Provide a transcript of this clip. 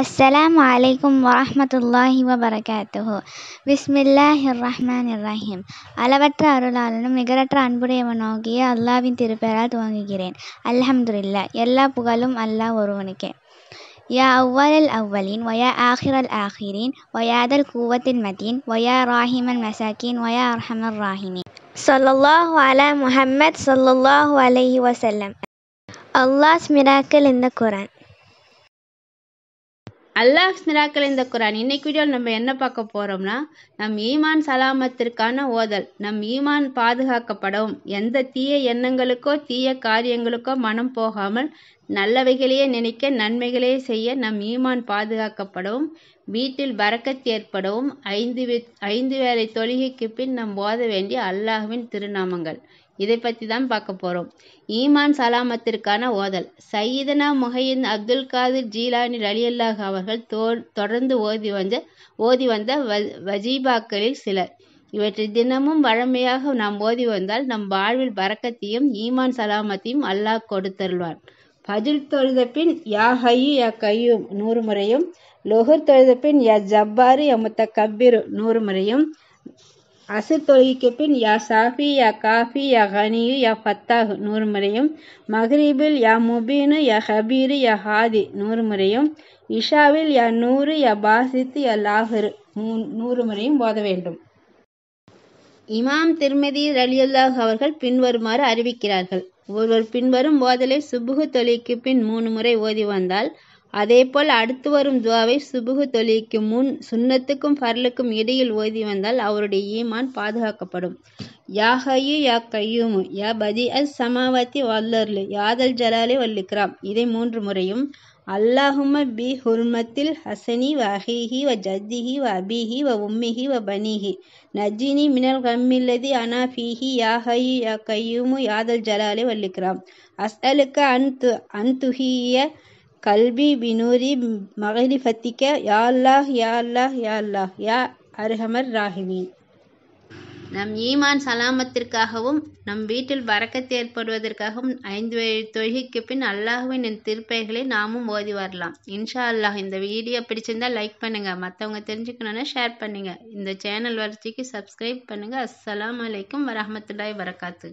السلام عليكم ورحمة الله وبركاته பிஸ்மில்லாஹ் இர்ரஹ்மான் இர்ரஹீம் அளவற்ற அருளாளனும் நிகரற்ற அன்புடையவனாகிய அல்லாவின் திருப்பெயரால் துவங்குகிறேன் அல்ஹம்துலில்லா எல்லா புகழும் அல்லாஹ் ஒருவனுக்கே யா அவ்வலல் அவ்வலின் ஒயா ஆஹிரல் ஆஹிரின் ஒயாதல் கூவத்தில் மதீன் ஒயா ராஹிமன் மசாக்கின் ஒயா அர்ஹமர் ராஹிமின் சொல்லல்லாஹு அலா முஹம்மத் சொல்லல்லாஹு அலஹி வசல்லம் அல்லாஸ் மிராக்கிள் இந்த குரான் அல்லாஹ் நிராக்கல் இந்த குரான் இன்னைக்கு வீடியோவில் நம்ம என்ன பார்க்க போகிறோம்னா நம் ஈமான் சலாமத்திற்கான ஓதல் நம் ஈமான் பாதுகாக்கப்படவும் எந்த தீய எண்ணங்களுக்கோ தீய காரியங்களுக்கோ மனம் போகாமல் நல்லவைகளையே நினைக்க நன்மைகளையே செய்ய நம் ஈமான் பாதுகாக்கப்படவும் வீட்டில் பறக்கத் ஏற்படவும் ஐந்து ஐந்து வேலை தொழுகைக்கு பின் நம் ஓத வேண்டிய அல்லாஹ்வின் திருநாமங்கள் இதை பத்தி தான் பார்க்க போறோம் ஈமான் சலாமத்திற்கான ஓதல் சையீதனா முகையின் அப்துல் காதிர் ஜீலானி ரலியல்லாஹ் அவர்கள் தொடர்ந்து ஓதி வந்த ஓதி வந்த வஜீபாக்களில் சிலர் இவற்றை தினமும் வழமையாக நாம் ஓதி வந்தால் நம் வாழ்வில் பறக்கத்தையும் ஈமான் சலாமத்தையும் அல்லாஹ் கொடுத்தருள்வான் பஜில் தொழுத பின் யா ஹையு யா கையும் நூறு முறையும் லொஹர் தொழுத பின் யா ஜப்பாரு யா கபிரு நூறு முறையும் அசு தொழுகைக்கு பின் யா சாஃபி யா காஃபி யா ஹனியு யா ஃபத்தாஹ் நூறு முறையும் மஹ்ரீபில் யா முபீனு யா ஹபீரு யா ஹாதி நூறு முறையும் இஷாவில் யா நூறு யா பாசித்து யா லாஹரு நூறு முறையும் ஓத வேண்டும் இமாம் திருமதி ரலியுல்லாஹ் அவர்கள் பின்வருமாறு அறிவிக்கிறார்கள் ஒருவர் பின்வரும் ஓதலை சுபுகு தொழிலுக்கு பின் மூணு முறை ஓதி வந்தால் அதேபோல் அடுத்து வரும் துவாவை சுபுகு தொழிலுக்கு முன் சுன்னத்துக்கும் ஃபர்லுக்கும் இடையில் ஓதி வந்தால் அவருடைய ஈமான் பாதுகாக்கப்படும் யா ஹையு யா கையூமு யா பதி அஸ் சமாவத்தி வல்லர்லு யாதல் ஜலாலே வல்லுக்கிறாம் இதை மூன்று முறையும் அல்லாஹும பி ஹுர்மத்தில் ஹசனி வ அஹீஹி வ ஜத்திஹி வ அபிஹி வ உம்மிஹி வ பனிஹி நஜினி மினல் கம்மில்லதி அனா யா ஹயு யா கையூமு யாதல் ஜலாலே வல்லுக்கிறாம் அஸ்அலுக்க அன் து அன் துஹிய கல்வி பினூரி பத்திக்க யாழ்லாஹ் யாழ்லாஹ் யாழ்லாஹ் யா அருகமர் ராகிமீன் நம் ஈமான் சலாமத்திற்காகவும் நம் வீட்டில் வரக்கத்து ஏற்படுவதற்காகவும் ஐந்து தொழுகைக்கு பின் அல்லாஹுவின் என் திருப்பைகளை நாமும் ஓதி வரலாம் இன்ஷா அல்லாஹ் இந்த வீடியோ பிடிச்சிருந்தா லைக் பண்ணுங்கள் மற்றவங்க தெரிஞ்சுக்கணும்னா ஷேர் பண்ணுங்கள் இந்த சேனல் வளர்ச்சிக்கு சப்ஸ்கிரைப் பண்ணுங்கள் அஸ்லாம் வலைக்கம் வரமத்துல்லாய் வரகாத்து